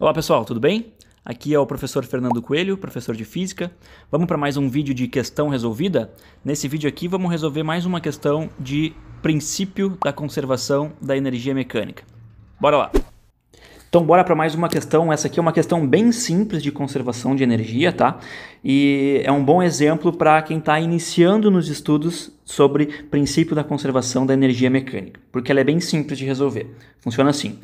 Olá pessoal, tudo bem? Aqui é o professor Fernando Coelho, professor de Física. Vamos para mais um vídeo de questão resolvida? Nesse vídeo aqui vamos resolver mais uma questão de princípio da conservação da energia mecânica. Bora lá! Então bora para mais uma questão. Essa aqui é uma questão bem simples de conservação de energia, tá? E é um bom exemplo para quem está iniciando nos estudos sobre princípio da conservação da energia mecânica, porque ela é bem simples de resolver. Funciona assim.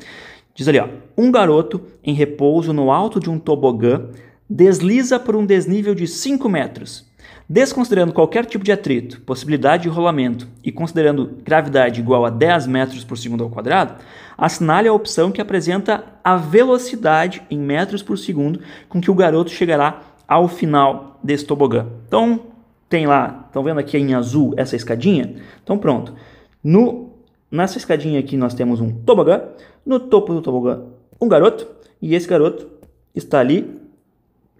Diz ali, ó, um garoto em repouso no alto de um tobogã desliza por um desnível de 5 metros. Desconsiderando qualquer tipo de atrito, possibilidade de rolamento e considerando gravidade igual a 10 metros por segundo ao quadrado, assinale a opção que apresenta a velocidade em metros por segundo com que o garoto chegará ao final desse tobogã. Então, tem lá, estão vendo aqui em azul essa escadinha? Então, pronto. No Nessa escadinha aqui nós temos um tobogã. No topo do tobogã, um garoto. E esse garoto está ali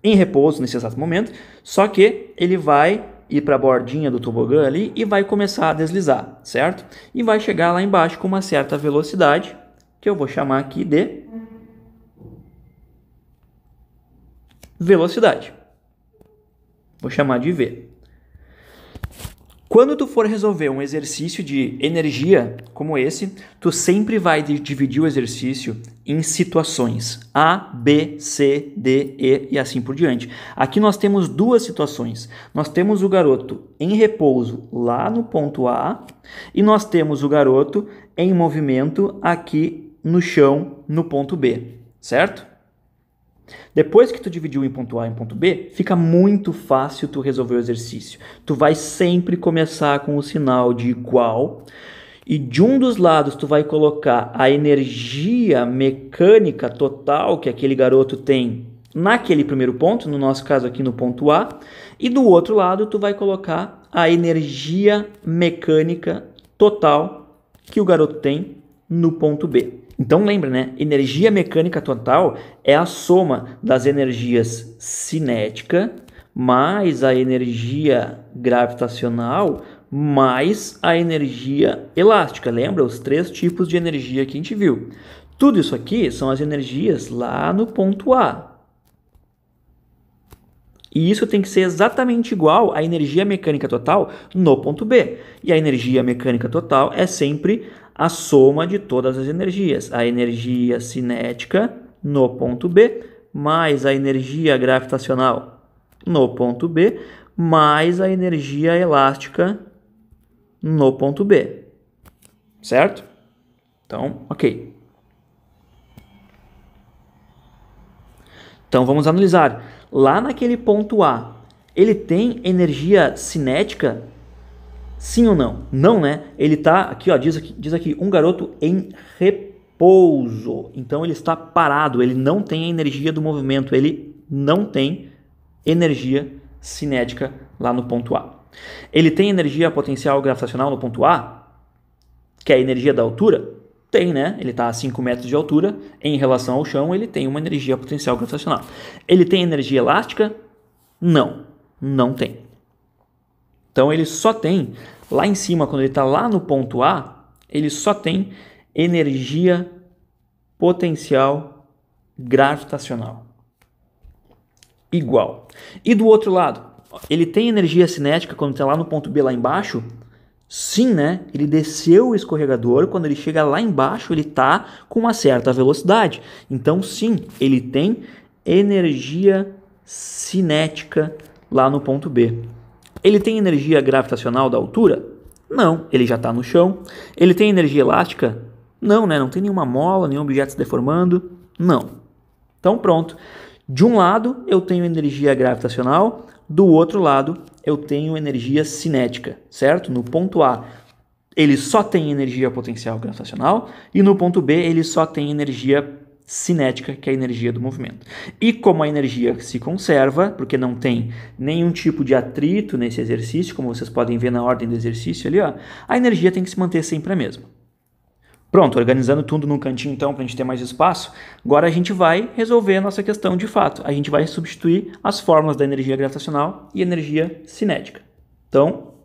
em repouso nesse exato momento. Só que ele vai ir para a bordinha do tobogã ali e vai começar a deslizar, certo? E vai chegar lá embaixo com uma certa velocidade, que eu vou chamar aqui de velocidade. Vou chamar de V. Quando tu for resolver um exercício de energia como esse, tu sempre vai dividir o exercício em situações A, B, C, D, E e assim por diante. Aqui nós temos duas situações. Nós temos o garoto em repouso lá no ponto A e nós temos o garoto em movimento aqui no chão no ponto B, certo? Depois que tu dividiu em ponto A e em ponto B, fica muito fácil tu resolver o exercício. Tu vai sempre começar com o sinal de igual e de um dos lados tu vai colocar a energia mecânica total que aquele garoto tem naquele primeiro ponto, no nosso caso aqui no ponto A, e do outro lado tu vai colocar a energia mecânica total que o garoto tem no ponto B. Então lembra, né? Energia mecânica total é a soma das energias cinética mais a energia gravitacional mais a energia elástica. Lembra os três tipos de energia que a gente viu? Tudo isso aqui são as energias lá no ponto A. E isso tem que ser exatamente igual à energia mecânica total no ponto B. E a energia mecânica total é sempre a soma de todas as energias, a energia cinética no ponto B mais a energia gravitacional no ponto B mais a energia elástica no ponto B. Certo? Então, OK. Então vamos analisar. Lá naquele ponto A, ele tem energia cinética Sim ou não? Não, né? Ele está aqui, ó, diz aqui, diz aqui, um garoto em repouso. Então ele está parado, ele não tem a energia do movimento, ele não tem energia cinética lá no ponto A. Ele tem energia potencial gravitacional no ponto A, que é a energia da altura? Tem, né? Ele está a 5 metros de altura, em relação ao chão, ele tem uma energia potencial gravitacional. Ele tem energia elástica? Não, não tem. Então ele só tem lá em cima, quando ele está lá no ponto A, ele só tem energia potencial gravitacional igual. E do outro lado, ele tem energia cinética quando está lá no ponto B lá embaixo? Sim, né? Ele desceu o escorregador, quando ele chega lá embaixo, ele está com uma certa velocidade. Então, sim, ele tem energia cinética lá no ponto B. Ele tem energia gravitacional da altura? Não, ele já está no chão. Ele tem energia elástica? Não, né? Não tem nenhuma mola, nenhum objeto se deformando. Não. Então pronto. De um lado eu tenho energia gravitacional, do outro lado eu tenho energia cinética, certo? No ponto A ele só tem energia potencial gravitacional e no ponto B ele só tem energia cinética, que é a energia do movimento. E como a energia se conserva, porque não tem nenhum tipo de atrito nesse exercício, como vocês podem ver na ordem do exercício ali, ó, a energia tem que se manter sempre a mesma. Pronto, organizando tudo num cantinho então para a gente ter mais espaço. Agora a gente vai resolver a nossa questão de fato. A gente vai substituir as fórmulas da energia gravitacional e energia cinética. Então,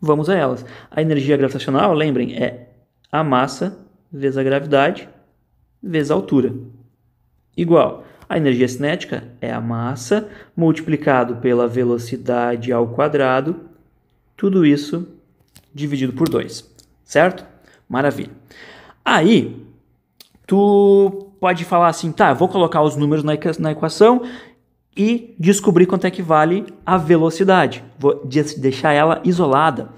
vamos a elas. A energia gravitacional, lembrem, é a massa vezes a gravidade vezes a altura. Igual a energia cinética é a massa multiplicado pela velocidade ao quadrado, tudo isso dividido por 2, certo? Maravilha. Aí, tu pode falar assim, tá, vou colocar os números na equação e descobrir quanto é que vale a velocidade. Vou deixar ela isolada.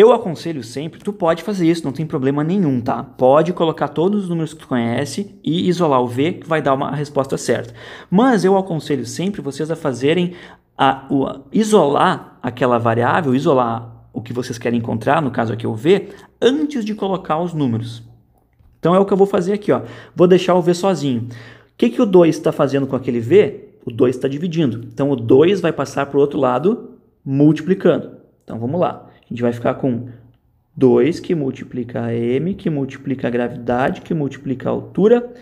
Eu aconselho sempre, tu pode fazer isso, não tem problema nenhum, tá? Pode colocar todos os números que tu conhece e isolar o V, que vai dar uma resposta certa. Mas eu aconselho sempre vocês a fazerem a, o, a isolar aquela variável, isolar o que vocês querem encontrar, no caso aqui é o V, antes de colocar os números. Então é o que eu vou fazer aqui, ó. Vou deixar o V sozinho. O que, que o 2 está fazendo com aquele V? O 2 está dividindo. Então o 2 vai passar para o outro lado multiplicando. Então vamos lá. A gente vai ficar com 2 que multiplica m, que multiplica a gravidade, que multiplica a altura.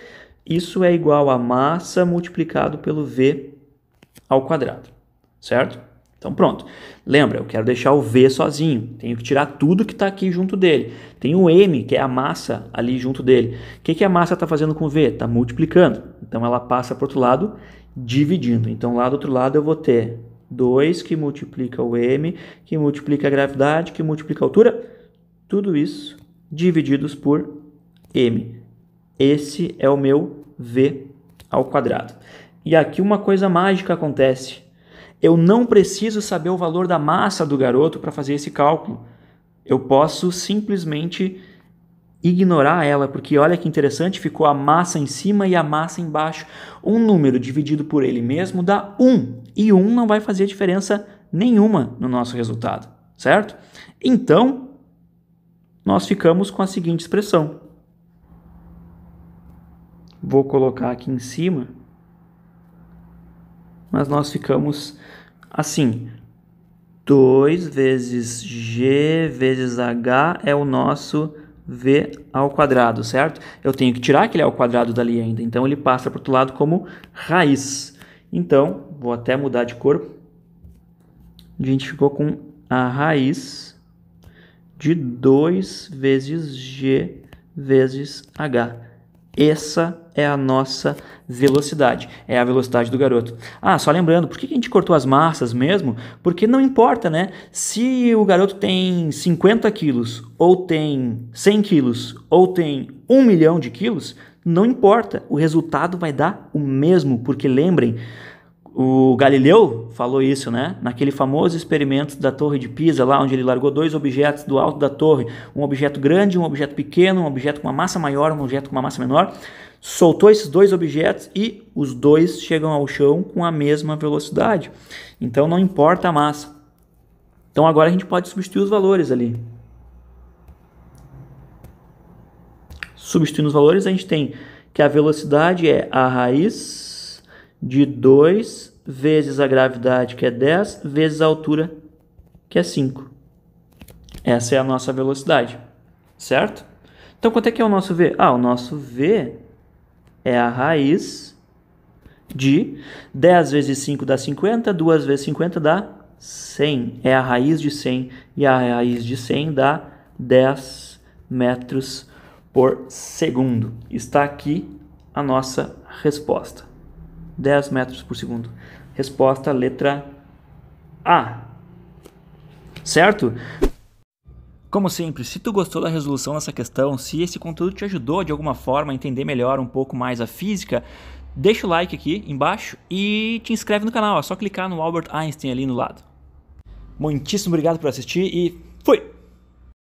Isso é igual a massa multiplicado pelo v ao quadrado, certo? Então pronto. Lembra, eu quero deixar o v sozinho. Tenho que tirar tudo que está aqui junto dele. Tem o m, que é a massa ali junto dele. O que, que a massa está fazendo com o v? Está multiplicando. Então ela passa para o outro lado dividindo. Então lá do outro lado eu vou ter 2, que multiplica o m, que multiplica a gravidade, que multiplica a altura, tudo isso divididos por m. Esse é o meu v ao quadrado. E aqui uma coisa mágica acontece. Eu não preciso saber o valor da massa do garoto para fazer esse cálculo. Eu posso simplesmente ignorar ela, porque olha que interessante, ficou a massa em cima e a massa embaixo. Um número dividido por ele mesmo dá 1, e 1 não vai fazer diferença nenhuma no nosso resultado, certo? Então, nós ficamos com a seguinte expressão. Vou colocar aqui em cima, mas nós ficamos assim. 2 vezes g vezes h é o nosso v ao quadrado, certo? Eu tenho que tirar aquele ao quadrado dali ainda, então ele passa para o outro lado como raiz. Então, vou até mudar de cor. A gente ficou com a raiz de 2 vezes g vezes h. Essa é a nossa velocidade, é a velocidade do garoto. Ah, só lembrando, por que a gente cortou as massas mesmo? Porque não importa, né? Se o garoto tem 50 quilos, ou tem 100 quilos, ou tem 1 milhão de quilos, não importa, o resultado vai dar o mesmo, porque lembrem, o Galileu falou isso, né? Naquele famoso experimento da Torre de Pisa, lá onde ele largou dois objetos do alto da torre, um objeto grande, um objeto pequeno, um objeto com uma massa maior, um objeto com uma massa menor. Soltou esses dois objetos e os dois chegam ao chão com a mesma velocidade. Então não importa a massa. Então agora a gente pode substituir os valores ali. Substituindo os valores, a gente tem que a velocidade é a raiz de 2 vezes a gravidade, que é 10, vezes a altura, que é 5. Essa é a nossa velocidade, certo? Então, quanto é que é o nosso v? Ah, o nosso v é a raiz de 10 vezes 5 dá 50, 2 vezes 50 dá 100. É a raiz de 100 e a raiz de 100 dá 10 metros por segundo. Está aqui a nossa resposta. 10 metros por segundo. Resposta letra A. Certo? Como sempre, se tu gostou da resolução dessa questão, se esse conteúdo te ajudou de alguma forma a entender melhor um pouco mais a física, deixa o like aqui embaixo e te inscreve no canal. É só clicar no Albert Einstein ali no lado. Muitíssimo obrigado por assistir e fui!